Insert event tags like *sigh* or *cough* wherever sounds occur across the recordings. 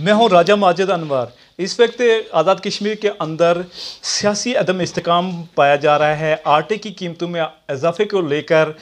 मैं हूँ राजा माजिद अनवर इस वक्त आज़ाद कश्मीर के अंदर सियासी अदम इसकाम पाया जा रहा है आटे की कीमतों में इजाफे को लेकर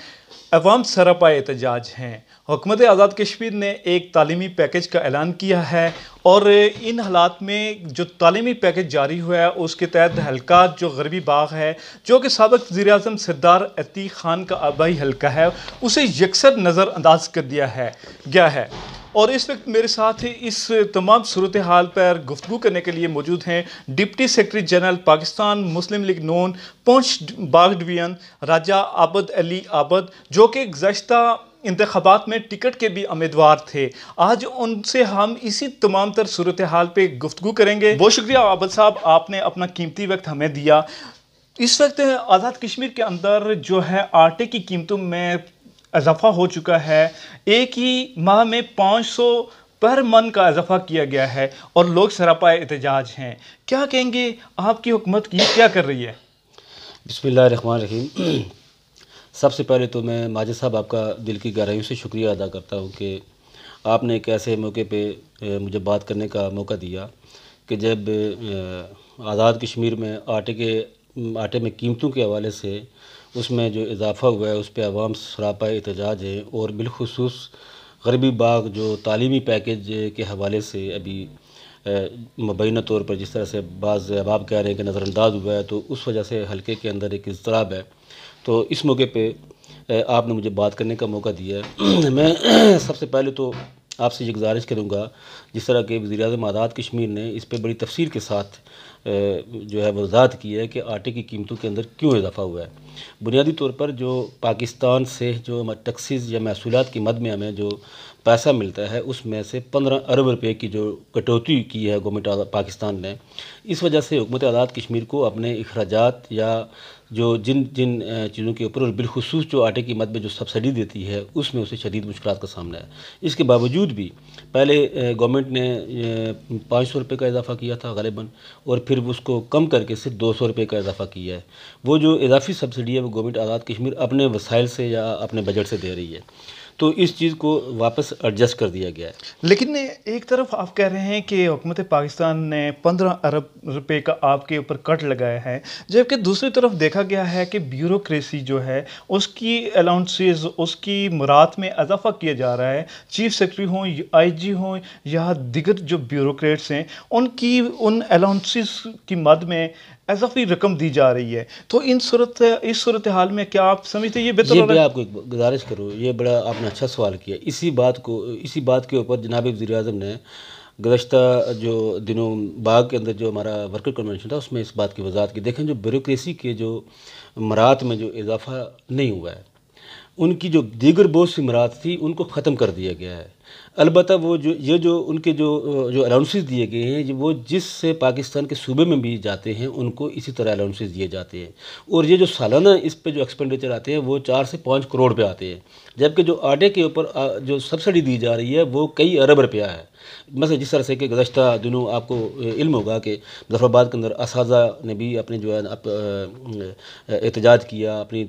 अवाम सरापा एहतजाज हैं हुकूमत आज़ाद कश्मीर ने एक तालीमी पैकेज का ऐलान किया है और इन हालात में जो तालीमी पैकेज जारी हुआ है उसके तहत हल्का जो गरबी बाग है जो कि सबक वजी अजम सरदार अती खान का आबाई हल्का है उसे यकसर नज़रअंदाज कर दिया है गया है और इस वक्त मेरे साथ ही इस तमाम सूरत हाल पर गुफ्तु करने के लिए मौजूद हैं deputy secretary general Pakistan Muslim League Noon Poonch Bagh division Raja Abad Ali Abad जो कि गुजशत इंतबात में टिकट के भी उम्मीदवार थे आज उनसे हम इसी तमाम तर सूरत हाल पर गुफ्तु करेंगे बहुत शुक्रिया आबद साहब आपने अपना कीमती वक्त हमें दिया इस वक्त आज़ाद कश्मीर के अंदर जो है आटे की कीमतों में इजाफा हो चुका है एक ही माह में 500 पर मन का इजाफा किया गया है और लोग सरापा एहतजाज हैं क्या कहेंगे आपकी हुकूमत की क्या कर रही है बसमीम *clears throat* सबसे पहले तो मैं माजिद साहब आपका दिल की गहराइयों से शुक्रिया अदा करता हूँ कि आपने एक ऐसे मौके पे मुझे बात करने का मौका दिया कि जब आज़ाद कश्मीर में आटे के आटे में कीमतों के हवाले से उसमें जो इजाफ़ा हुआ है उस पर आवाम सरापा एहतजाज है और बिलखसूस गरीबी बाग जो तालीमी पैकेज के हवाले से अभी मुबैना तौर पर जिस तरह से बाज़ अहबाब कह रहे हैं कि नज़रअंदाज हुआ है तो उस वजह से हल्के के अंदर एक इजतराब है तो इस मौके पर आपने मुझे बात करने का मौका दिया है *clears throat* मैं सबसे पहले तो आपसे ये गुजारिश करूँगा जिस तरह के वजी अजम आज़ाद कश्मीर ने इस पर बड़ी तफसर के साथ जो है वजात की है कि आटे की कीमतों के अंदर क्यों इजाफा हुआ है बुनियादी तौर पर जो पाकिस्तान से जो टैक्सीज या महसूलत की मद में हमें जो पैसा मिलता है उसमें से पंद्रह अरब रुपये की जो कटौती की है गवर्नमेंट पाकिस्तान ने इस वजह से हुकूमत आज़ाद कश्मीर को अपने अखराज या जो जिन जिन चीज़ों के ऊपर और बिलखसूस जो आटे की मद में जो सब्सिडी देती है उसमें उसे शदीद मुश्किल का सामना है इसके बावजूद भी पहले गवर्नमेंट ने पाँच सौ रुपये का इजाफा किया था गलेबन और फिर उसको कम करके सिर्फ दो सौ रुपये का इजाफा किया है वो जो इजाफी सब्सिडी है वो गवर्नमेंट आज़ाद कश्मीर अपने वसाइल से या अपने बजट से दे रही है तो इस चीज़ को वापस एडजस्ट कर दिया गया है लेकिन एक तरफ आप कह रहे हैं कि हुकूमत पाकिस्तान ने पंद्रह अरब रुपए का आपके ऊपर कट लगाया है जबकि दूसरी तरफ देखा गया है कि ब्यूरोक्रेसी जो है उसकी अलाउंसेज उसकी मुराद में इजाफा किया जा रहा है चीफ सेक्रेटरी हों आई जी हों या दिगर जो ब्यूरोट्स हैं उनकी उन अलाउंसिस की मद में अजाफी रकम दी जा रही है तो इन सूरत इस सूरत हाल में क्या आप समझते ये बेहतर मैं आपको एक गुजारिश करूँ ये बड़ा आपने अच्छा सवाल किया इसी बात को इसी बात के ऊपर जनाब वजी अजम ने गुज्त जो दिनों बाग के अंदर जो हमारा वर्कर कन्वेंशन था उसमें इस बात की वजाहत की देखें जो ब्यूरोसी के जो मरात में जो इजाफा नहीं हुआ है उनकी जो दीगर बहुत सी मरात थी उनको ख़त्म कर दिया गया है अलबत् वो जो ये जो उनके जो जो अलाउंसेस दिए गए हैं वो से पाकिस्तान के सूबे में भी जाते हैं उनको इसी तरह अलाउंसेस दिए जाते हैं और ये जो सालाना इस पर जो एक्सपेंडिचर आते हैं वो चार से पाँच करोड़ पे आते हैं जबकि जो आटे के ऊपर जो सब्सिडी दी जा रही है वो कई अरब रुपया है बस जिस तरह से कि गुजशत दिनों आपको इल्म होगा कि मुजफ्फराबाद के अंदर इस ने भी अपने जो है एहतजाज किया अपनी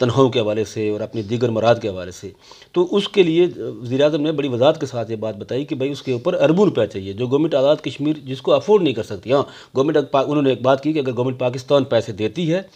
तनखों के हवाले से और अपनी दीगर मराद के हवाले से तो उसके लिए वजी अजम ने बड़ी वजात के साथ ये बात बताई कि भाई उसके ऊपर अरबों रुपया चाहिए जो गवर्नमेंट आज़ाद कश्मीर जिसको अफोर्ड नहीं कर सकती हाँ गवर्नमेंट उन्होंने एक बात की कि अगर गवर्नमेंट पाकिस्तान पैसे देती है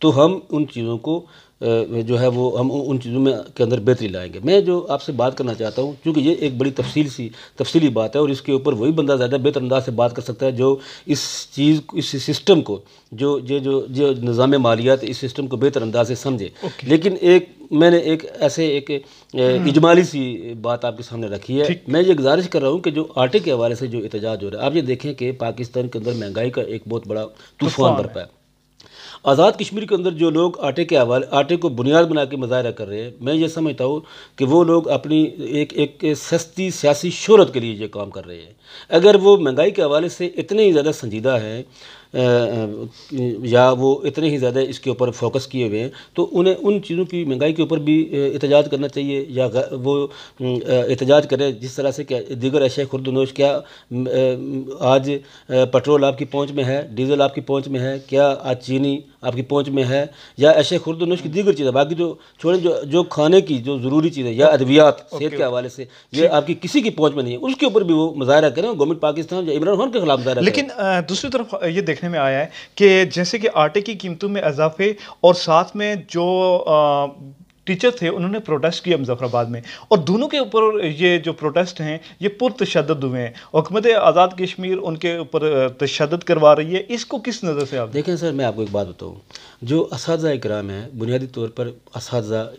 तो हम उन चीज़ों को जो है वो हम उन चीज़ों में के अंदर बेहतरी लाएंगे मैं जो आपसे बात करना चाहता हूँ क्योंकि ये एक बड़ी तफसील सी तफसीली बात है और इसके ऊपर वही बंदा ज़्यादा बेहतर अंदाज से बात कर सकता है जो इस चीज़ इस सिस्टम को जो ये जो जो निज़ाम मालियात इस सिस्टम को बेहतर अंदाज से समझे लेकिन एक मैंने एक ऐसे एक हम्म। इजमाली सी बात आपके सामने रखी है मैं ये गुजारिश कर रहा हूँ कि जो आटे के हवाले से जो एहतजाज हो रहा है आप ये देखें कि पाकिस्तान के अंदर महंगाई का एक बहुत बड़ा तूफान बरपा है आज़ाद कश्मीर के अंदर जो लोग आटे के हवाले आटे को बुनियाद बना के मुजाहरा कर रहे हैं मैं ये समझता हूँ कि वो लोग अपनी एक एक सस्ती सियासी शहरत के लिए ये काम कर रहे हैं अगर वो महंगाई के हवाले से इतने ही ज़्यादा संजीदा हैं या वो इतने ही ज़्यादा इसके ऊपर फोकस किए हुए हैं तो उन्हें उन चीज़ों की महंगाई के ऊपर भी एहतजाज करना चाहिए या वो एहतजाज करें जिस तरह से क्या दीगर अशय खुर्दनोश क्या आज पेट्रोल आपकी पहुँच में है डीजल आपकी पहुँच में है क्या आज चीनी आपकी पहुँच में है या अशय खुर्दनोश की दीगर चीज़ें बाकी जो छोड़ें जो जो खाने की जो ज़रूरी चीज़ें या अद्वियात सेहत के हवाले से ये आपकी किसी की पहुँच में नहीं है उसके ऊपर भी वो मुजाहरा करें गवर्नमेंट पाकिस्तान या इमरान खान के खिलाफ मुजाहरा लेकिन दूसरी तरफ ये देखें देखने में आया है कि जैसे कि आटे की कीमतों में इजाफे और साथ में जो आ, टीचर थे उन्होंने प्रोटेस्ट किया मुजफ्फराबाद में और दोनों के ऊपर ये जो प्रोटेस्ट हैं ये पुरतशद हुए हैं हुकूमत आज़ाद कश्मीर उनके ऊपर तशद करवा रही है इसको किस नज़र से आप देखें सर मैं आपको एक बात बताऊँ जो इस कराम है बुनियादी तौर पर इस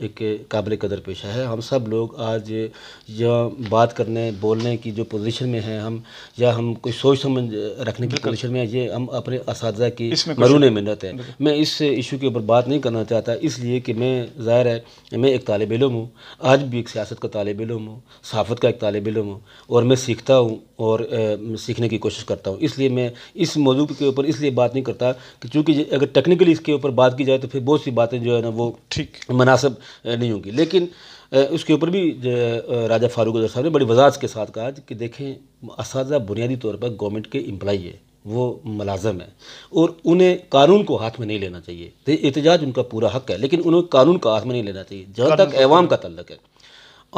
एक काबिल कदर पेशा है हम सब लोग आज यह बात करने बोलने की जो पोजिशन में हैं हम या हम कोई सोच समझ रखने की पोजिशन में ये हम अपने इस की मरूने मिन्नत है मैं इस इशू के ऊपर बात नहीं करना चाहता इसलिए कि मैं ज़ाहिर है मैं एक तालब इलम हूँ आज भी एक सियासत का तालब इलम हूँ सहाफ़त का एक तालब इलम हूँ और मैं सीखता हूँ और ए, सीखने की कोशिश करता हूँ इसलिए मैं इस मौजू के ऊपर इसलिए बात नहीं करता कि चूँकि अगर टेक्निकली इसके ऊपर बात की जाए तो फिर बहुत सी बातें जो है ना वो ठीक मुनासब नहीं होंगी लेकिन उसके ऊपर भी राजा फारूक अजहर साहब ने बड़ी वजाहत के साथ कहा कि देखें इस बुनियादी तौर पर गवर्नमेंट के एम्प्लाई है वो मुलाजम है और उन्हें कानून को हाथ में नहीं लेना चाहिए तो एहतजाज उनका पूरा हक है लेकिन उन्हें कानून का हाथ में नहीं लेना चाहिए जहाँ तक अवाम का तल्लक है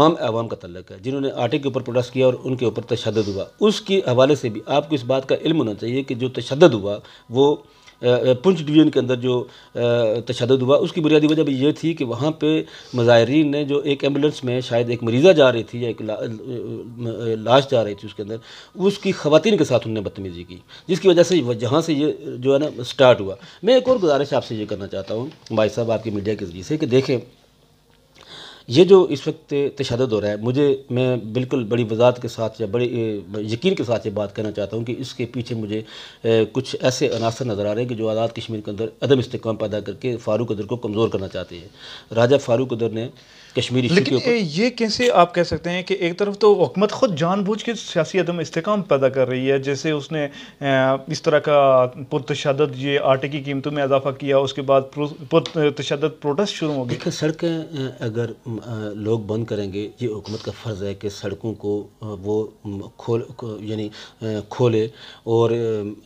आम आवाम का तल्लक है जिन्होंने आटे के ऊपर प्रोटेस्ट किया और उनके ऊपर तशद हुआ उसके हवाले से भी आपको इस बात का इल्म होना चाहिए कि जो तशद हुआ वो पुंछ डिवीज़न के अंदर जो तशद हुआ उसकी बुनियादी वजह ये थी कि वहाँ पर मज़ाहरीन ने जो एक एम्बुलेंस में शायद एक मरीज़ा जा रही थी या एक लाश जा रही थी उसके अंदर उसकी ख़वान के साथ उनने बदतमीज़ी की जिसकी वजह से जहाँ से ये जो है ना स्टार्ट हुआ मैं एक और गुजारिश आपसे ये करना चाहता हूँ भाई साहब आपकी मीडिया के ज़रिए से कि देखें ये जो इस वक्त तशद हो रहा है मुझे मैं बिल्कुल बड़ी वजात के साथ या बड़े यकीन के साथ ये बात करना चाहता हूँ कि इसके पीछे मुझे कुछ ऐसे अनासर नज़र आ रहे हैं कि जो आज़ाद कश्मीर के अंदर अदम इस्तेकाम पैदा करके फ़ारूक अदर को कमज़ोर करना चाहते हैं राजा फ़ारूक अदर ने कश्मीरी लेकिन ये कैसे आप कह सकते हैं कि एक तरफ तो हुकूमत खुद जानबूझ के सियासी अदम इस्तेकाम पैदा कर रही है जैसे उसने इस तरह का पुरतशद ये आटे की कीमतों में इजाफा किया उसके बाद पुरतशद प्रोटेस्ट शुरू हो गया सड़कें अगर लोग बंद करेंगे ये हुकूमत का फ़र्ज़ है कि सड़कों को वो खोल यानी खोले और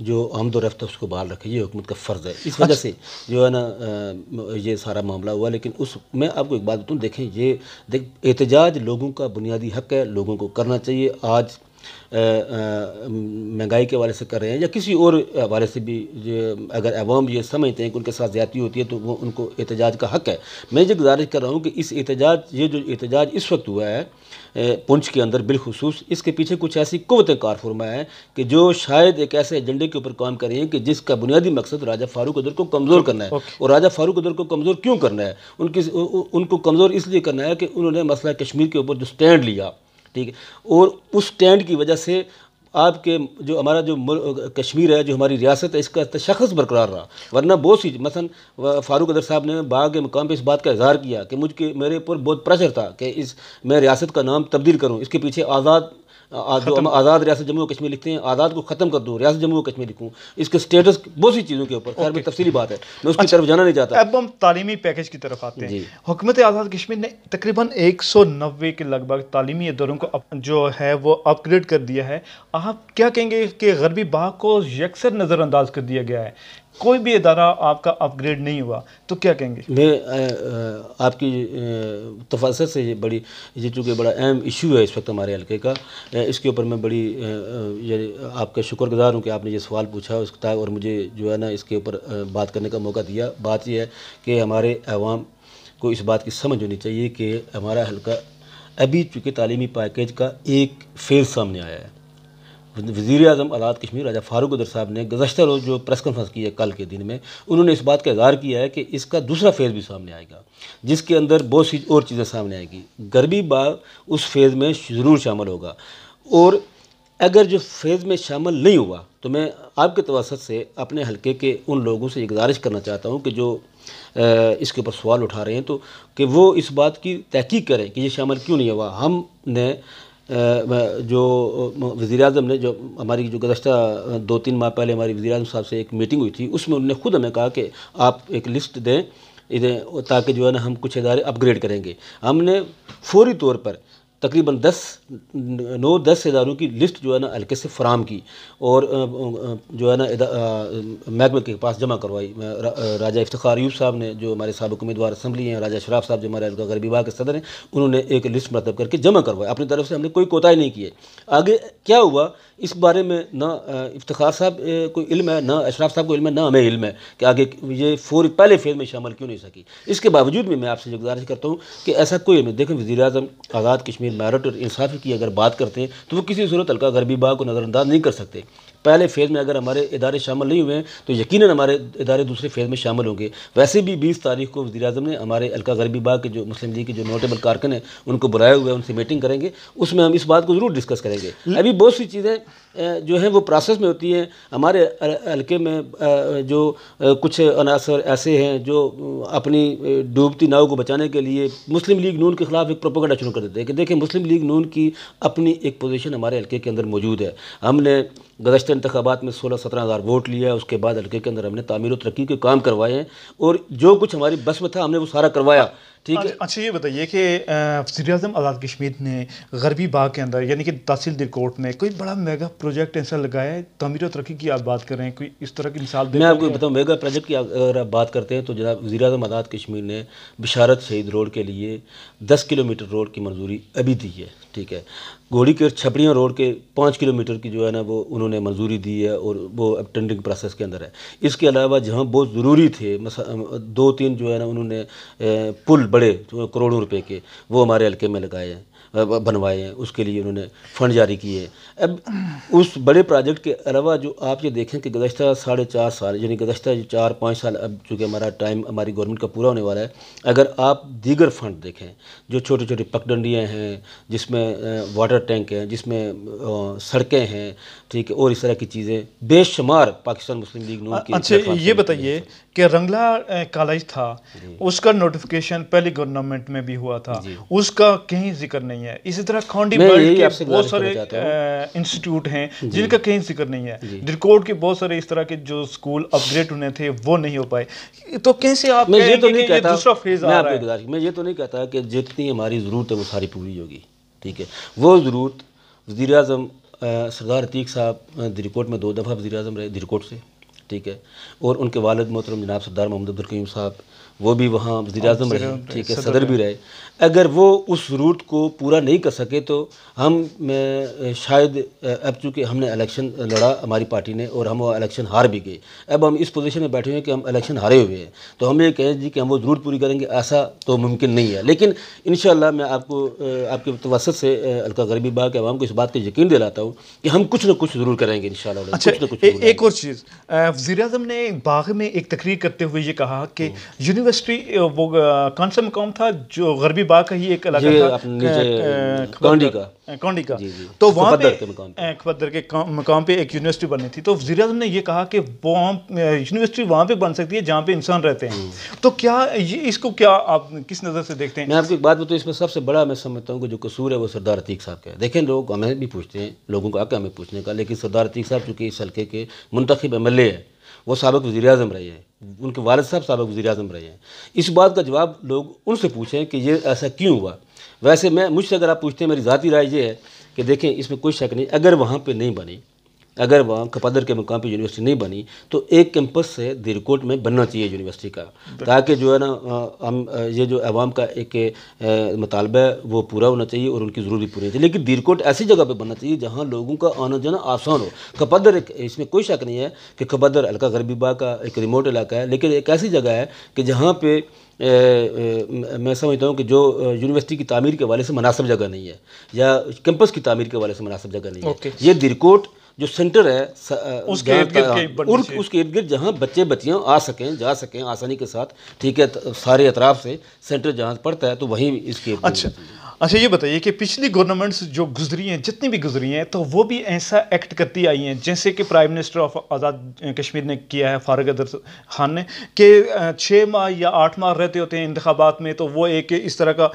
जो आमद रफ्त उसको बाहर रखे ये हुकूमत का फ़र्ज़ है इस वजह अच्छा। से जो है ना ये सारा मामला हुआ लेकिन उस मैं आपको एक बात बताऊँ देखें ये देख एहतजाज लोगों का बुनियादी हक है लोगों को करना चाहिए आज महंगाई के हवाले से कर रहे हैं या किसी और हवाले से भी अगर अवाम ये समझते हैं कि उनके साथ ज़्यादा होती है तो वो उनको एहतजाज का हक है मैं ये गुजारिश कर रहा हूँ कि इस एहतजाज ये जो एहतजाज इस वक्त हुआ है पुंछ के अंदर बिलखसूस इसके पीछे कुछ ऐसी कुतें कार फरमा है कि जो शायद एक ऐसे एजेंडे के ऊपर काम कर रही कि जिसका बुनियादी मकसद राजा फारूक अदर को कमज़ोर करना है और राजा फारूक अदर को कमज़ोर क्यों करना है उनकी उनको कमज़ोर इसलिए करना है कि उन्होंने मसला कश्मीर के ऊपर जो स्टैंड लिया ठीक है और उस स्टैंड की वजह से आपके जो हमारा जो कश्मीर है जो हमारी रियासत है इसका तशखस बरकरार रहा वरना बहुत सी मसन फारूक अदर साहब ने बाग के मकाम पर इस बात का इजहार किया कि मुझके मेरे ऊपर बहुत प्रेशर था कि इस मैं रियासत का नाम तब्दील करूँ इसके पीछे आज़ाद आज़ाद रियासत जम्मू कश्मीर लिखते हैं आज़ाद को ख़त्म कर दूँ रियासत जम्मू कश्मीर लिखूँ इसके स्टेटस बहुत सी चीज़ों के ऊपर खैर में तफसली बात है मैं उसकी अच्छा, तरफ जाना नहीं चाहता अब हम तालीमी पैकेज की तरफ आते हैं हुकूमत आज़ाद कश्मीर ने तकरीबन एक सौ नब्बे के लगभग तालीमी इदारों को जो है वो अपग्रेड कर दिया है आप क्या कहेंगे कि गरबी बाग को यकसर नज़रअंदाज कर दिया गया है कोई भी इदारा आपका अपग्रेड नहीं हुआ तो क्या कहेंगे मैं आपकी तफासत से ये बड़ी ये चूँकि बड़ा अहम इशू है इस वक्त हमारे हल्के का इसके ऊपर मैं बड़ी ये आपका शुक्रगुजार हूँ कि आपने ये सवाल पूछा उसका और मुझे जो है ना इसके ऊपर बात करने का मौका दिया बात यह है कि हमारे अवाम को इस बात की समझ होनी चाहिए कि हमारा हल्का अभी चूँकि तलीमी पैकेज का एक फेज़ सामने आया है वज़ी अजम आज़ाद कश्मीर राजा फारूक उदर साहब ने गुजशत रोज़ जो प्रेस कॉन्फ्रेंस की है कल के दिन में उन्होंने इस बात का इजहार किया है कि इसका दूसरा फेज़ भी सामने आएगा जिसके अंदर बहुत सी और चीज़ें सामने आएगी गरबी बाग उस फेज़ में ज़रूर शामिल होगा और अगर जो फेज़ में शामिल नहीं हुआ तो मैं आपके तवासत से अपने हल्के के उन लोगों से गुजारिश करना चाहता हूँ कि जो इसके ऊपर सवाल उठा रहे हैं तो कि वो इस बात की तहकीक करें कि ये शामिल क्यों नहीं हुआ हमने जो वज़ी अजम ने जो हमारी जो गुजशत दो तीन माह पहले हमारी वज़ी अजम साहब से एक मीटिंग हुई थी उसमें उन्होंने ख़ुद हमें कहा कि आप एक लिस्ट दें इधर ताकि जो है ना हम कुछ इदारे अपग्रेड करेंगे हमने फौरी तौर पर तकरीबन दस नौ दस इदारों की लिस्ट जो है ना हल्के से फराम की और जो है ना महकमे के पास जमा करवाई रा, राजा इफ्तार यूब साहब ने जो हमारे सबक उम्मीदवार असम्बली हैं राजा शराफ साहब जो हमारे अलगर विभाग के सदर हैं उन्होंने एक लिस्ट मरतब करके जमा करवाई अपनी तरफ से हमने कोई कोताही नहीं की है आगे क्या हुआ इस बारे में ना इफ्तार साहब को इल्म है ना अशराफ साहब को इल्म है ना हमें इल्म है कि आगे ये फोर पहले फेज़ में शामिल क्यों नहीं सकी इसके बावजूद भी मैं आपसे गुजारिश करता हूँ कि ऐसा कोई नहीं देखें वजी अजम आज़ाद कश्मीर मैरिट और इंसाफ की अगर बात करते हैं तो वो किसी सूरत हल्का गरबी बाग को नज़रअंदाज नहीं कर सकते पहले फेज़ में अगर हमारे इदारे शामिल नहीं हुए हैं तो यकीन हमारे इदारे दूसरे फेज़ में शामिल होंगे वैसे भी बीस तारीख को वजी अजम ने हमारे अलका गरबी बाग के जो मुस्लिम लीग के जो नोटेबल कारकन हैं उनको बुलाए हुए है उनसे मीटिंग करेंगे उसमें हम इस बात को ज़रूर डिस्कस करेंगे अभी बहुत सी चीज़ें जो है वो प्रोसेस में होती हैं हमारे हल्के में जो कुछ अनासर ऐसे हैं जो अपनी डूबती नाव को बचाने के लिए मुस्लिम लीग नून के ख़िलाफ़ एक प्रोपोगंडा शुरू कर देते हैं कि देखें मुस्लिम लीग नून की अपनी एक पोजीशन हमारे हल्के के अंदर मौजूद है हमने गजशत इंतबात में सोलह सत्रह हज़ार वोट लिया उसके बाद हल्के के अंदर हमने तमीर तरक्की के काम करवाए हैं और जो कुछ हमारी बस में था हमने वो सारा करवाया ठीक हाँ है अच्छा ये बताइए कि वजी अजम आज़ाद कश्मीर ने गरबी बाग के अंदर यानी कि तहसील दिलकोट में कोई बड़ा मेगा प्रोजेक्ट ऐसा लगाया है तमीर और तरक्की की आप बात कर रहे हैं कोई इस तरह की मिसाल मैं आपको बताऊँ मेगा प्रोजेक्ट की अगर आप बात करते हैं तो जनाब वजी अजम आज़ाद कश्मीर ने बिशारत शहीद रोड के लिए दस किलोमीटर रोड की मंजूरी अभी दी है ठीक है घोड़ी के छपड़ियाँ रोड के पाँच किलोमीटर की जो है ना वो उन्होंने मंजूरी दी है और वो अब टेंडिंग प्रोसेस के अंदर है इसके अलावा जहाँ बहुत ज़रूरी थे दो तीन जो है ना उन्होंने पुल बड़े करोड़ों रुपए के वो हमारे हल्के में लगाए हैं बनवाए हैं उसके लिए उन्होंने फ़ंड जारी किए अब उस बड़े प्रोजेक्ट के अलावा जो आप ये देखें कि गजशत साढ़े चार साल यानी गजशत चार पाँच साल अब चूँकि हमारा टाइम हमारी गवर्नमेंट का पूरा होने वाला है अगर आप दीगर फंड देखें जो छोटे छोटे पगडंडियाँ हैं जिसमें वाटर टैंक हैं जिसमें सड़कें हैं ठीक है और इस तरह की चीज़ें बेशुमार पाकिस्तान मुस्लिम लीग नून की अच्छा ये बताइए कि रंगला कॉलेज था उसका नोटिफिकेशन पहली गवर्नमेंट में भी हुआ था उसका कहीं जिक्र नहीं है इसी तरह खांडी बर्ड के बहुत सारे इंस्टीट्यूट हैं जिनका कहीं जिक्र नहीं है रिकॉर्ड के बहुत सारे इस तरह के जो स्कूल अपग्रेड होने थे वो नहीं हो पाए तो कैसे आप मैं ये तो नहीं कहता दूसरा फेज आ रहा है मैं ये तो नहीं कहता कि जितनी हमारी ज़रूरत है वो सारी पूरी होगी ठीक है वो ज़रूरत वज़ी अजम सरदार अतीक साहब रिकोट में दो दफ़ा वजी अजम रहे रिकोट से ठीक है और उनके वालद मोहतरम जनाब सरदार मोहम्मद अब्दुलकीम साहब वो भी वहाँ वजी अजम रहे ठीक है सदर भी रहे अगर वो उस रूट को पूरा नहीं कर सके तो हम शायद अब चूँकि हमने इलेक्शन लड़ा हमारी पार्टी ने और हम वो इलेक्शन हार भी गए अब हम इस पोजीशन में बैठे हुए हैं कि हम इलेक्शन हारे हुए हैं तो हम ये कहें जी कि हम वो ज़रूर पूरी करेंगे ऐसा तो मुमकिन नहीं है लेकिन इन मैं आपको आपके तवसत से अलका गरीबी बाग अवाम को इस बात का यकीन दिलाता हूँ कि हम कुछ ना कुछ ज़रूर करेंगे इन अच्छा, शुरू एक और चीज़ वजीर अजम ने बाग में एक तकरीर करते हुए ये कहा कि यूनिवर्सिटी वो कौन सा मकाम था जो गरबी बाग का ही एक अलग था कौंडी का जी जी तो वहाँ पे खबदर के मकाम पे एक यूनिवर्सिटी बननी थी तो वजी अजम ने यह कहा कि वहाँ यूनिवर्सिटी वहाँ पे बन सकती है जहाँ पे इंसान रहते हैं हम्म। तो क्या ये इसको क्या आप किस नज़र से देखते हैं मैं आपकी एक बात बताऊँ इसमें सबसे बड़ा मैं समझता हूँ कि जो कसूर है वो सरदार अतीक साहब का है देखें लोग हमें भी पूछते हैं लोगों को आके हमें पूछने का लेकिन सरदार अतीक साहब चूँकि इस हल्के के मुंतब एम हैं वो सबक वजी अजम रहे हैं उनके वालद साहब सबक वजी अजम रहे हैं इस बात का जवाब लोग उनसे पूछें कि ये ऐसा क्यों हुआ वैसे मैं मुझसे अगर आप पूछते हैं मेरी ज़ाती राय ये है कि देखें इसमें कोई शक नहीं अगर वहाँ पर नहीं बने अगर वहाँ कपादर के मुकाम पे यूनिवर्सिटी नहीं बनी तो एक कैंपस से दिरकोट में बनना चाहिए यूनिवर्सिटी का ताकि जो है ना हम ये जो अवाम का एक मुतालबा है वो पूरा होना चाहिए और उनकी ज़रूरत भी पूरी होनी चाहिए लेकिन दिरकोट ऐसी जगह पर बनना चाहिए जहाँ लोगों का आना जाना आसान हो कपादर एक इसमें कोई शक नहीं है कि कपादर अलका गरबीबा का एक रिमोट इलाका है लेकिन एक ऐसी जगह है कि जहाँ पर ए, ए, मैं समझता हूँ कि जो यूनिवर्सिटी की तमीर के वाले से मुनासब जगह नहीं है या कैंपस की तमीर के वाले से मुनासब जगह नहीं है ये दिरकोट जो सेंटर है उसके इर्द गिर्द उसके इर्द गिर्द जहाँ बच्चे बच्चियाँ आ सकें जा सकें आसानी के साथ ठीक है तो सारे अतराफ से सेंटर जहाँ पड़ता है तो वहीं इसके अच्छा अच्छा ये बताइए कि पिछली गवर्नमेंट्स जो गुजरी हैं जितनी भी गुजरी हैं तो वो भी ऐसा एक्ट करती आई हैं जैसे कि prime minister of Azad Kashmir ने किया है फारग अदर खान ने कि छः माह या आठ माह रहते होते हैं इंतबात में तो वो एक इस तरह का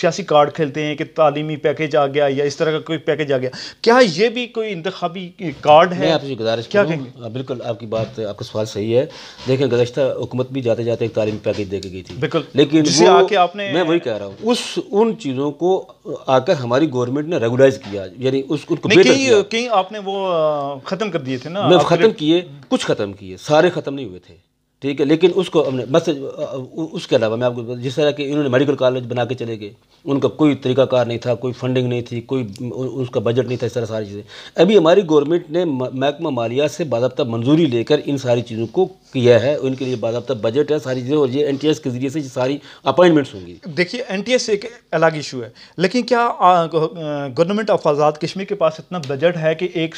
सियासी कार्ड खेलते हैं कि तालीमी पैकेज आ गया या इस तरह का कोई पैकेज आ गया क्या ये भी कोई इंतबी कार्ड है आपकी गुजारिश क्या कहेंगे बिल्कुल आपकी बात आपका सवाल सही है देखें गुजशत हुकूमत भी जाते जाते एक तालीमी पैकेज दे गई थी बिल्कुल लेकिन आके आपने मैं वही कह रहा हूँ उस उन चीज़ों चीज़ों को आकर हमारी गवर्नमेंट ने रेगुलाइज किया यानी उसको कहीं कहीं आपने वो ख़त्म कर दिए थे ना मैं ख़त्म किए कुछ ख़त्म किए सारे ख़त्म नहीं हुए थे ठीक है लेकिन उसको हमने बस उसके अलावा मैं आपको जिस तरह कि इन्होंने मेडिकल कॉलेज बना के चले गए उनका कोई तरीकाकार नहीं था कोई फंडिंग नहीं थी कोई उसका बजट नहीं था इस तरह सारी चीज़ें अभी हमारी गवर्नमेंट ने महकमा मालिया से बाबा मंजूरी लेकर इन सारी चीज़ों को किया है उनके लिए बाबा बजट है सारी चीज़ें और ये एन के ज़रिए से सारी अपॉइंटमेंट्स होंगी देखिए एन एक अलग इशू है लेकिन क्या गवर्नमेंट ऑफ आज़ाद कश्मीर के पास इतना बजट है कि एक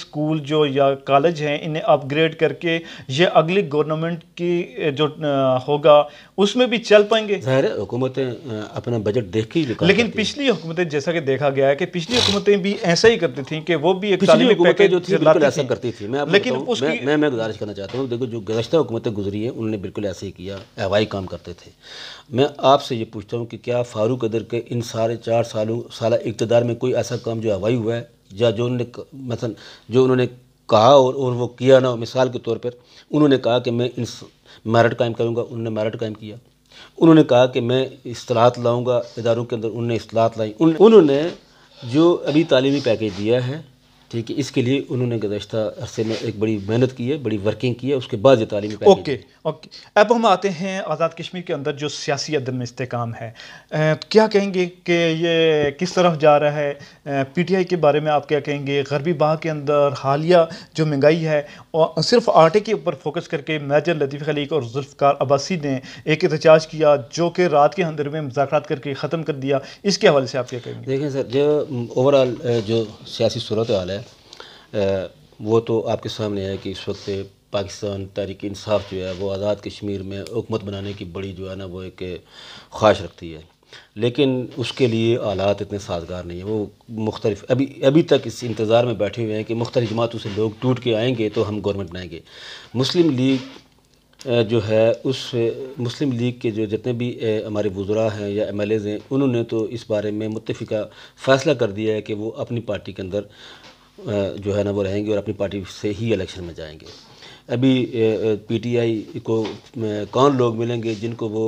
स्कूल जो या कॉलेज हैं इन्हें अपग्रेड करके ये अगली गवर्नमेंट की जो होगा उसमें भी चल पाएंगे ज़ाहिर हुकूमतें अपना बजट देख ही लेकिन पिछली हुकूमतें जैसा कि देखा गया है कि पिछली हुकूमतें भी ऐसा ही करती थी कि वो भी एक जो थी करती थी मैं लेकिन मैं मैं गुजारिश करना चाहता हूँ देखो जो गुजशत हुकूमतें गुजरी हैं उन्होंने बिल्कुल ऐसे ही किया अहवाई काम करते थे मैं आपसे ये पूछता हूँ कि क्या फारूक अदर के इन सारे चार सालों साल इकतदार में कोई ऐसा काम जो हवाई हुआ है या जो उन्होंने मतलब जो उन्होंने कहा और और वो किया ना मिसाल के तौर पर उन्होंने कहा कि मैं इन मेरिट कायम करूँगा उन्होंने मैरट कायम किया उन्होंने कहा कि मैं असलाहत लाऊँगा इदारों के अंदर उन्होंने असलाहत लाई उन्होंने जो अभी तालीमी पैकेज दिया है ठीक है इसके लिए उन्होंने गुजशत अरसे में एक बड़ी मेहनत की है बड़ी वर्किंग की है उसके बाद ये तालीम ओके ओके अब हम आते हैं आज़ाद कश्मीर के अंदर जो सियासी अदम इसकाम है तो क्या कहेंगे कि ये किस तरफ जा रहा है पी टी आई के बारे में आप क्या कहेंगे गरबी बाह के अंदर हालिया जो महंगाई है और सिर्फ आटे के ऊपर फोकस करके मेजर लतीफ़ खलीक और जुल्फकार अब्बासी ने एक एहतजाज किया जो कि रात के अंदर में मुजाकर करके ख़त्म कर दिया इसके हवाले से आप क्या कहेंगे देखें सर जो ओवरऑल जो सियासी सूरत हाल है वो तो आपके सामने है कि इस वक्त पाकिस्तान तहरीक इंसाफ जो है वो आज़ाद कश्मीर में हुकूमत बनाने की बड़ी जो है ना वो एक ख्वाहिश रखती है लेकिन उसके लिए आलात इतने साजगार नहीं है वो मुख्तलिफ अभी अभी तक इस इंतज़ार में बैठे हुए हैं कि मुख्तलि जमातों से लोग टूट के आएंगे तो हम गवर्नमेंट बनाएंगे मुस्लिम लीग जो है उस मुस्लिम लीग के जो जितने भी हमारे वज़रा हैं या एम एल एज़ हैं उन्होंने तो इस बारे में मुतफ़ा फ़ैसला कर दिया है कि वो अपनी पार्टी के अंदर जो है ना वो रहेंगे और अपनी पार्टी से ही इलेक्शन में जाएंगे अभी पीटीआई को कौन लोग मिलेंगे जिनको वो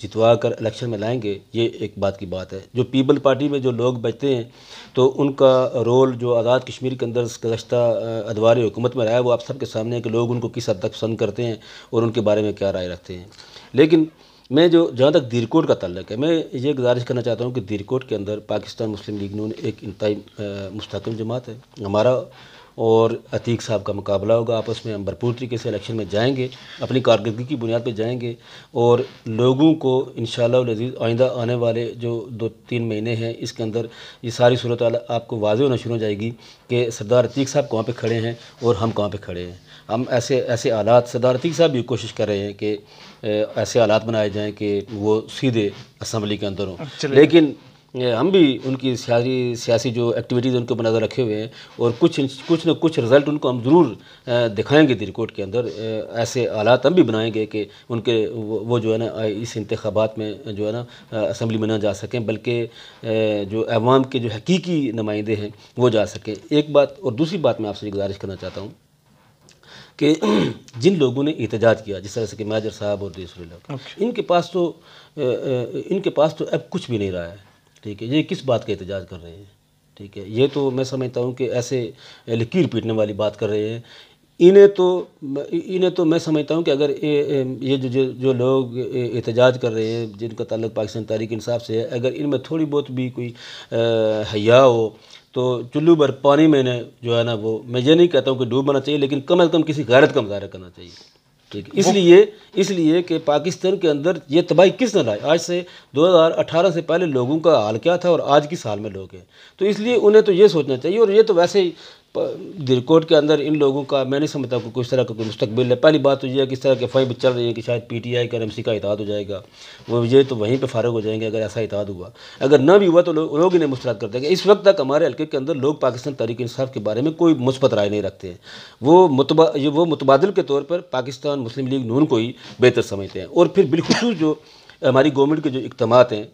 जितवा कर इलेक्शन में लाएंगे ये एक बात की बात है जो पीपल पार्टी में जो लोग बचते हैं तो उनका रोल जो आज़ाद कश्मीर के अंदर गुजशत अदवार हुकूमत में रहा है वो आप सबके सामने है कि लोग उनको किस हद तक पसंद करते हैं और उनके बारे में क्या राय रखते हैं लेकिन मैं जो जहाँ तक दीरकोट का तल्लक है मैं ये गुजारिश करना चाहता हूँ कि दीरकोट के अंदर पाकिस्तान मुस्लिम लीग नून एक इंतई मुस्तकम जमात है हमारा और अतीक साहब का मुकाबला होगा आपस में हम भरपूर तरीके से इलेक्शन में जाएंगे अपनी कारकर्दगी की बुनियाद पर जाएंगे और लोगों को इन शजीज़ आइंदा आने वाले जो दो तीन महीने हैं इसके अंदर ये सारी सूरत आपको वाज होना शुरू हो जाएगी कि सरदार अतीक साहब कहाँ पर खड़े हैं और हम कहाँ पर खड़े हैं हम ऐसे ऐसे आलात सदारती साहब भी कोशिश कर रहे हैं कि ऐसे आलात बनाए जाएँ कि वो सीधे असम्बली के अंदर हों लेकिन हम भी उनकी सियासी सियासी जो एक्टिविटीज़ उनके ऊपर नज़र रखे हुए हैं और कुछ कुछ न कुछ रिज़ल्ट उनको हम ज़रूर दिखाएंगे रिपोर्ट के अंदर ऐसे आलात हम भी बनाएंगे कि उनके वो जो है ना इस इंतबात में जो है ना असम्बली में ना जा सकें बल्कि जो अवाम के जो हकीकी नुमाइंदे हैं वो जा सकें एक बात और दूसरी बात मैं आपसे गुजारिश करना चाहता हूँ कि *clears throat* जिन लोगों ने एहतजाज किया जिस तरह से कि माजर साहब और देसुल्ला अच्छा। इनके पास तो इनके पास तो अब कुछ भी नहीं रहा है ठीक है ये किस बात का एहतजाज कर रहे हैं ठीक है ये तो मैं समझता हूँ कि ऐसे लकीर पीटने वाली बात कर रहे हैं इन्हें तो इन्हें तो मैं समझता हूँ कि अगर ये जो जो, जो लोग एहतजाज कर रहे हैं जिनका ताल्लुक पाकिस्तान तारीख इंसाफ से है अगर इनमें थोड़ी बहुत भी कोई हया हो तो चुल्लू भर पानी मैंने जो है ना वो मैं ये नहीं कहता हूँ कि डूब चाहिए लेकिन कम अज़ कम किसी गैरत का मुजाहरा करना चाहिए ठीक है इसलिए इसलिए कि पाकिस्तान के अंदर ये तबाही किसने लाई आज से 2018 से पहले लोगों का हाल क्या था और आज किस हाल में लोग हैं तो इसलिए उन्हें तो ये सोचना चाहिए और ये तो वैसे ही दिलकोट के अंदर इन लोगों का मैं नहीं समझता कोई किस तरह का कोई मुस्तबिल है पहली बात तो यह है कि इस तरह के भी चल रही है कि शायद पी टी आई का एम सी का इतिहाद हो जाएगा वो ये तो वहीं पर फारग हो जाएंगे अगर ऐसा इतिहाद हुआ अगर ना भी हुआ तो लोग लोग इन्हें मुस्तरद कर देंगे इस वक्त तक हमारे हल्के के अंदर लोग पाकिस्तान तहरीक इंसाफ के बारे में कोई मुस्बत राय नहीं रखते हैं वो मुतबा वो मुतबादल के तौर पर पाकिस्तान मुस्लिम लीग नून को ही बेहतर समझते हैं और फिर बिलखसूस जो हमारी गवर्नमेंट के जो इकदाम हैं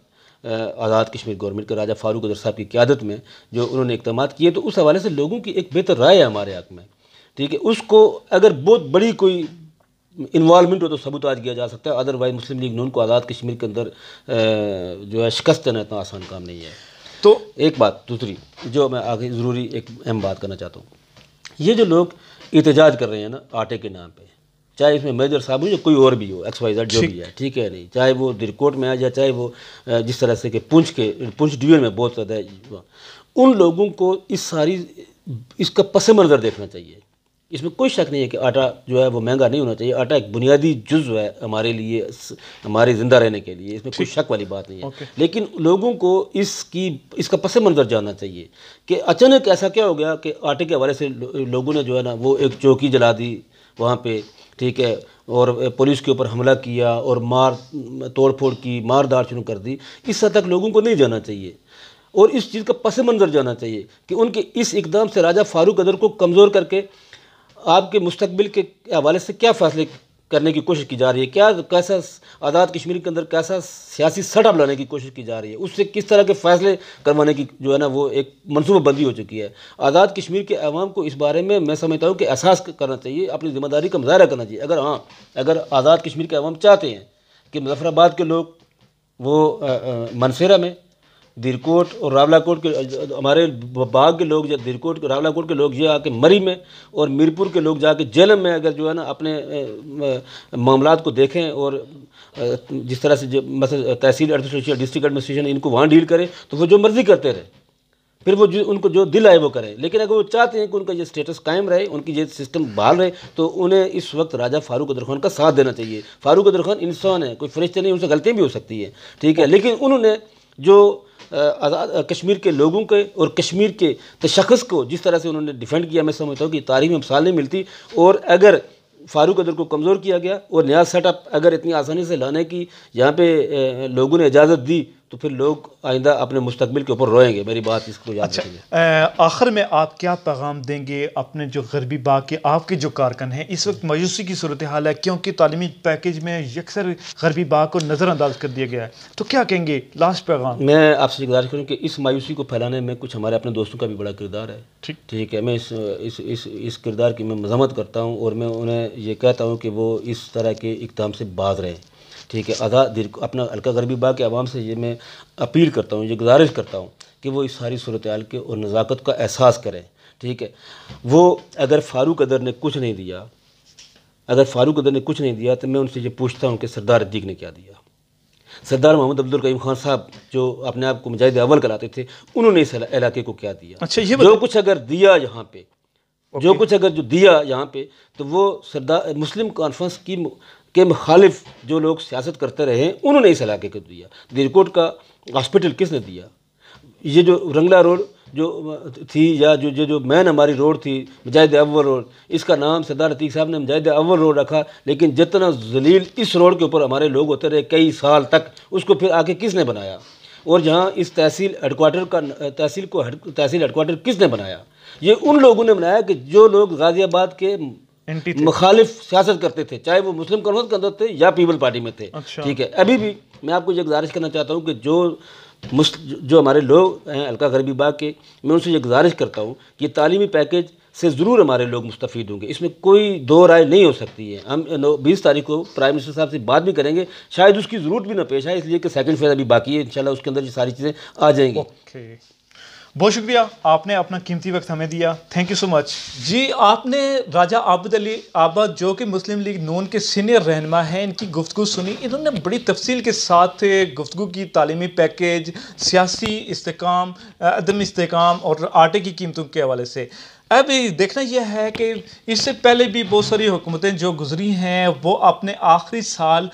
आज़ाद कश्मीर गवर्नमेंट के राजा फारूक अदर साहब की क्यादत में जो उन्होंने इकदाम किए तो उस हवाले से लोगों की एक बेहतर राय है हमारे हक में ठीक है उसको अगर बहुत बड़ी कोई इन्वालमेंट हो तो सबूत आज किया जा सकता है अदरवाइज मुस्लिम लीग नून को आज़ाद कश्मीर के अंदर जो है शिकस्त देना इतना आसान काम नहीं है तो एक बात दूसरी जो मैं आगे ज़रूरी एक अहम बात करना चाहता हूँ ये जो लोग एहतजाज कर रहे हैं ना आटे के नाम पर चाहे इसमें मेजर साहब हो या कोई और भी हो एक्स वाई जेड जो भी है ठीक है नहीं चाहे वो दिरकोट में आए या चाहे वो जिस तरह से कि पुंछ के पुंछ डिवीजन में बहुत ज़्यादा उन लोगों को इस सारी इसका पस मंज़र देखना चाहिए इसमें कोई शक नहीं है कि आटा जो है वो महंगा नहीं होना चाहिए आटा एक बुनियादी जुज्व है हमारे लिए हमारे ज़िंदा रहने के लिए इसमें कोई शक वाली बात नहीं है लेकिन लोगों को इसकी इसका पस मंज़र जानना चाहिए कि अचानक ऐसा क्या हो गया कि आटे के हवाले से लोगों ने जो है ना वो एक चौकी जला दी वहाँ पर ठीक है और पुलिस के ऊपर हमला किया और मार तोड़फोड़ की मारदार शुरू कर दी इस हद तक लोगों को नहीं जाना चाहिए और इस चीज़ का पस मंज़र जाना चाहिए कि उनके इस इकदाम से राजा फारूक अदर को कमज़ोर करके आपके मुस्तबिल के हवाले से क्या फैसले करने की कोशिश की जा रही है क्या कैसा आज़ाद कश्मीर के अंदर कैसा सियासी सड़प लाने की कोशिश की जा रही है उससे किस तरह के फैसले करवाने की जो है ना वो एक मनसूबाबंदी हो चुकी है आज़ाद कश्मीर के अवाम को इस बारे में मैं समझता हूँ कि एहसास करना चाहिए अपनी जिम्मेदारी का मुजाहरा करना चाहिए अगर हाँ अगर आज़ाद कश्मीर के अवाम चाहते हैं कि मुजफ़राबाद के लोग वो मनसेरा में दिरकोट और रावलाकोट के हमारे बाग के लोग या दिरकोट रावलाकोट के लोग ये आके मरी में और मीरपुर के लोग जाके जेलम में अगर जो है ना अपने मामला को देखें और जिस तरह से मतलब तहसील एडमिनिस्ट्रेशन डिस्ट्रिक्ट एडमिनिस्ट्रेशन इनको वहाँ डील करें तो वो जो मर्ज़ी करते रहे फिर वो जो उनको जो दिल आए वो करें लेकिन अगर वो चाहते हैं कि उनका ये स्टेटस कायम रहे उनकी ये सिस्टम बहाल रहे तो उन्हें इस वक्त राजा फारूक अदर खान का साथ देना चाहिए फारूक अदर खान इंसान है कोई फरिश्ते नहीं उनसे गलतियाँ भी हो सकती हैं ठीक है लेकिन उन्होंने जो आज़ाद कश्मीर के लोगों के और कश्मीर के तशखस तो को जिस तरह से उन्होंने डिफेंड किया मैं समझता हूँ कि तारीख़ में मिसाल नहीं मिलती और अगर फारूक अदर को कमज़ोर किया गया और नया सेटअप अगर इतनी आसानी से लाने की यहाँ पे लोगों ने इजाज़त दी तो फिर लोग आइंदा अपने मुस्तबिल के ऊपर रोएंगे मेरी बात इसको याद अच्छा, आखिर में आप क्या पैगाम देंगे अपने जो गरबी बाग के आपके जो कारकन हैं इस वक्त मायूसी की सूरत हाल है क्योंकि तालीमी पैकेज में यकसर गरबी बाग को नज़रअंदाज कर दिया गया है तो क्या कहेंगे लास्ट पैगाम मैं आपसे गुजारिश करूँ कि इस मायूसी को फैलाने में कुछ हमारे अपने दोस्तों का भी बड़ा किरदार है ठीक ठीक है मैं इस इस इस, इस किरदार की मैं मजम्मत करता हूँ और मैं उन्हें ये कहता हूँ कि वो इस तरह के इकदाम से बाज रहें ठीक है आधा दिल को अपना हल्का गरबी बाग के आवाम से ये मैं अपील करता हूँ ये गुजारिश करता हूँ कि वो इस सारी सूरत हाल के और नज़ाकत का एहसास करें ठीक है वो अगर फारूक अदर ने कुछ नहीं दिया अगर फारूक अदर ने कुछ नहीं दिया तो मैं उनसे ये पूछता हूँ कि सरदार अदीक ने क्या दिया सरदार मोहम्मद अब्दुल करीम खान साहब जो अपने आप को मुजाहिद अवल कराते थे उन्होंने इस इलाके को क्या दिया अच्छा ये जो कुछ अगर दिया यहाँ पे जो कुछ अगर जो दिया यहाँ पे तो वो सरदार मुस्लिम कॉन्फ्रेंस की के मुखालिफ जो लोग सियासत करते रहे उन्होंने इस इलाके को दिया दिलकोट का हॉस्पिटल किसने दिया ये जो रंगला रोड जो थी या जो जो जो मैन हमारी रोड थी मजाहद अव्वल रोड इसका नाम सरदार अतीक साहब ने मजाहद अव्वल रोड रखा लेकिन जितना जलील इस रोड के ऊपर हमारे लोग होते रहे कई साल तक उसको फिर आके किसने बनाया और जहाँ इस तहसील हेडकोार्टर का तहसील को तहसील हेडकोार्टर किसने बनाया ये उन लोगों ने बनाया कि जो लोग गाज़ियाबाद के मुखालिफ सियासत करते थे चाहे वो मुस्लिम कॉन्फ्रेंस के अंदर थे या पीपल पार्टी में थे अच्छा। ठीक है अभी भी मैं आपको ये गुजारिश करना चाहता हूँ कि जो जो हमारे लोग हैं अलका गरीबी बाग के मैं उनसे ये गुजारिश करता हूँ कि तालीमी पैकेज से ज़रूर हमारे लोग मुस्तफ़ होंगे इसमें कोई दो राय नहीं हो सकती है हम नौ बीस तारीख को प्राइम मिनिस्टर साहब से बात भी करेंगे शायद उसकी ज़रूरत भी ना पेश आए इसलिए कि सेकेंड फेज़ अभी बाकी है इंशाल्लाह उसके अंदर ये सारी चीज़ें आ जाएंगी okay. बहुत शुक्रिया आपने अपना कीमती वक्त हमें दिया थैंक यू सो मच जी आपने राजा आबद अली आबाद जो कि मुस्लिम लीग नून के सीनियर रहनमा हैं इनकी गुफ्तु सुनी इन्होंने बड़ी तफसील के साथ गुफ्तु की तालीमी पैकेज सियासी इसकाम अदम इसकाम और आटे की कीमतों के हवाले से अब देखना यह है कि इससे पहले भी बहुत सारी हुकूमतें जो गुजरी हैं वो अपने आखिरी साल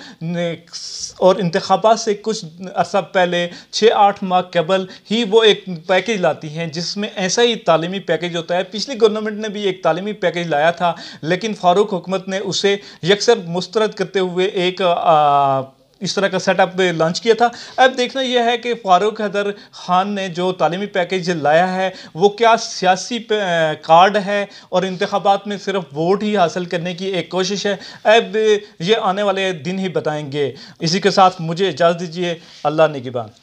और इंतबात से कुछ अरसा पहले छः आठ माह कबल ही वो एक पैकेज लाती हैं जिसमें ऐसा ही तालीमी पैकेज होता है पिछली गवर्नमेंट ने भी एक तालीमी पैकेज लाया था लेकिन फारूक हुकूमत ने उसे यकसर मुस्तरद करते हुए एक आ, इस तरह का सेटअप लॉन्च किया था अब देखना यह है कि फारूक हैदर खान ने जो तालीमी पैकेज लाया है वो क्या सियासी कार्ड है और इंतबात में सिर्फ वोट ही हासिल करने की एक कोशिश है अब ये आने वाले दिन ही बताएंगे इसी के साथ मुझे इजाज़त दीजिए अल्लाह निगबान